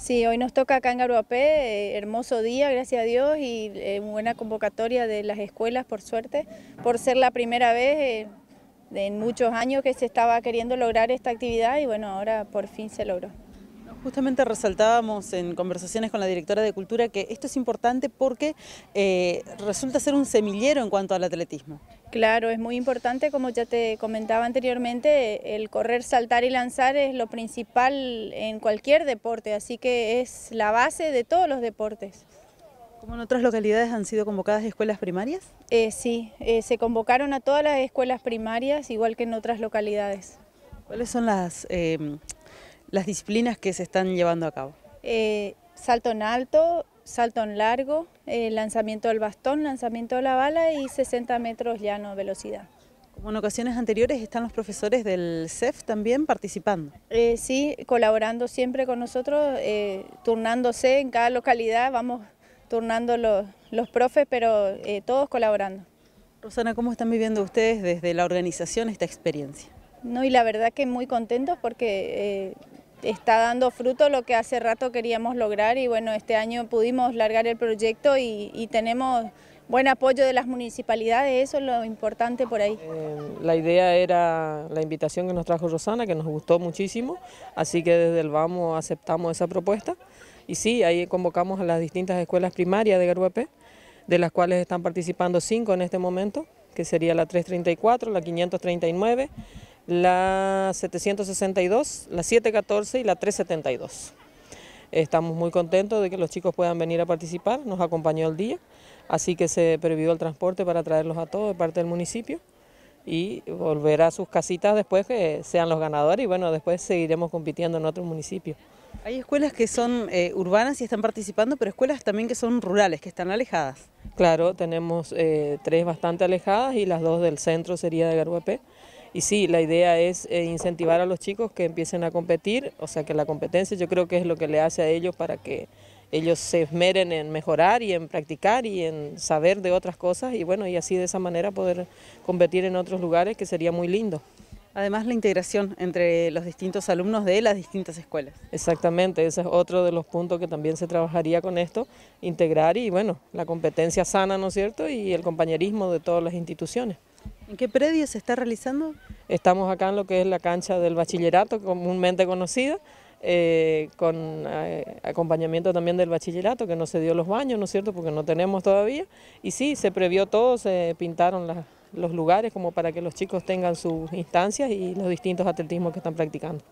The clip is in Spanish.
Sí, hoy nos toca acá en eh, hermoso día, gracias a Dios, y eh, buena convocatoria de las escuelas, por suerte, por ser la primera vez eh, en muchos años que se estaba queriendo lograr esta actividad y bueno, ahora por fin se logró. Justamente resaltábamos en conversaciones con la directora de Cultura que esto es importante porque resulta ser un semillero en cuanto al atletismo. Claro, es muy importante, como ya te comentaba anteriormente, el correr, saltar y lanzar es lo principal en cualquier deporte, así que es la base de todos los deportes. ¿Cómo en otras localidades han sido convocadas escuelas primarias? Eh, sí, eh, se convocaron a todas las escuelas primarias, igual que en otras localidades. ¿Cuáles son las, eh, las disciplinas que se están llevando a cabo? salto en alto, salto en largo, eh, lanzamiento del bastón, lanzamiento de la bala y 60 metros llano velocidad. Como en ocasiones anteriores están los profesores del CEF también participando. Eh, sí, colaborando siempre con nosotros, eh, turnándose en cada localidad, vamos turnando los, los profes, pero todos colaborando. Rosana, ¿cómo están viviendo ustedes desde la organización esta experiencia? No, y la verdad que muy contentos porque está dando fruto lo que hace rato queríamos lograr y bueno, este año pudimos largar el proyecto y, tenemos buen apoyo de las municipalidades, eso es lo importante por ahí. Eh, la idea era la invitación que nos trajo Rosana, que nos gustó muchísimo, así que desde el Vamos aceptamos esa propuesta y sí, ahí convocamos a las distintas escuelas primarias de Garuapé, de las cuales están participando cinco en este momento, que sería la 334, la 539, la 762, la 714 y la 372. Estamos muy contentos de que los chicos puedan venir a participar, nos acompañó el día, así que se previó el transporte para traerlos a todos de parte del municipio y volver a sus casitas después que sean los ganadores y bueno, después seguiremos compitiendo en otros municipios. Hay escuelas que son eh, urbanas y están participando, pero escuelas también que son rurales, que están alejadas. Claro, tenemos eh, tres bastante alejadas y las dos del centro sería de Garuapé. Y sí, la idea es eh, incentivar a los chicos que empiecen a competir, o sea que la competencia yo creo que es lo que le hace a ellos para que ellos se esmeren en mejorar y en practicar y en saber de otras cosas y bueno, y así de esa manera poder competir en otros lugares que sería muy lindo. Además la integración entre los distintos alumnos de las distintas escuelas. Exactamente, ese es otro de los puntos que también se trabajaría con esto, integrar y bueno, la competencia sana, ¿no es cierto? Y el compañerismo de todas las instituciones. ¿En qué predio se está realizando? Estamos acá en lo que es la cancha del bachillerato, comúnmente conocida, eh, con eh, acompañamiento también del bachillerato, que no se dio los baños, ¿no es cierto?, porque no tenemos todavía. Y sí, se previó todo, se pintaron los lugares como para que los chicos tengan sus instancias y los distintos atletismos que están practicando.